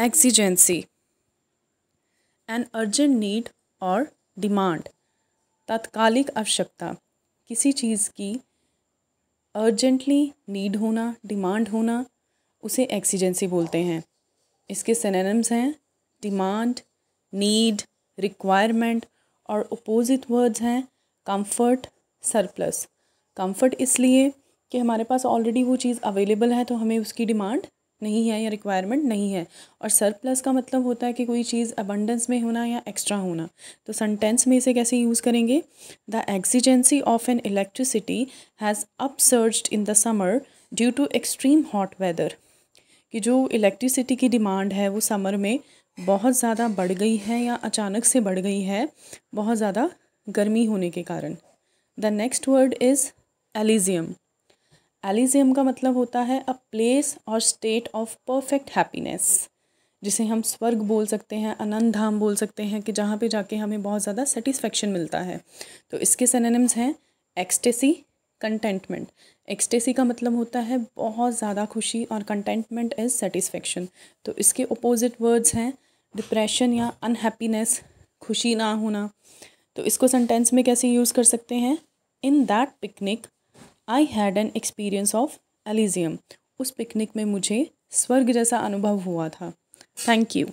exigency an urgent need और demand तात्कालिक आवश्यकता किसी चीज़ की अर्जेंटली नीड होना डिमांड होना उसे एक्सीजेंसी बोलते हैं इसके सेनेम्स हैं डिमांड नीड रिक्वायरमेंट और अपोजिट वर्ड्स हैं कंफर्ट सरप्लस कंफर्ट इसलिए कि हमारे पास ऑलरेडी वो चीज़ अवेलेबल है तो हमें उसकी डिमांड नहीं है या रिक्वायरमेंट नहीं है और सरप्लस का मतलब होता है कि कोई चीज़ अबंडेंस में होना या एक्स्ट्रा होना तो सेंटेंस में इसे कैसे यूज़ करेंगे the exigency of an electricity has upsurged in the summer due to extreme hot weather कि जो इलेक्ट्रिसिटी की डिमांड है वो समर में बहुत ज़्यादा बढ़ गई है या अचानक से बढ़ गई है बहुत ज़्यादा गर्मी होने के कारण the next word is elysium elysium का मतलब होता है अ प्लेस और स्टेट ऑफ परफेक्ट हैप्पीनेस जिसे हम स्वर्ग बोल सकते हैं आनंद धाम बोल सकते हैं कि जहाँ पे जाके हमें बहुत ज़्यादा सेटिस्फेक्शन मिलता है तो इसके सेनेम्स हैं एक्सटेसी कंटेंटमेंट एक्सटेसी का मतलब होता है बहुत ज़्यादा खुशी और कंटेंटमेंट इज़ सेटिस्फेक्शन तो इसके अपोजिट वर्ड्स हैं डिप्रेशन या अनहैप्पीनेस खुशी ना होना तो इसको सेंटेंस में कैसे यूज़ कर सकते हैं in that picnic I had an experience of elysium उस पिकनिक में मुझे स्वर्ग जैसा अनुभव हुआ था थैंक यू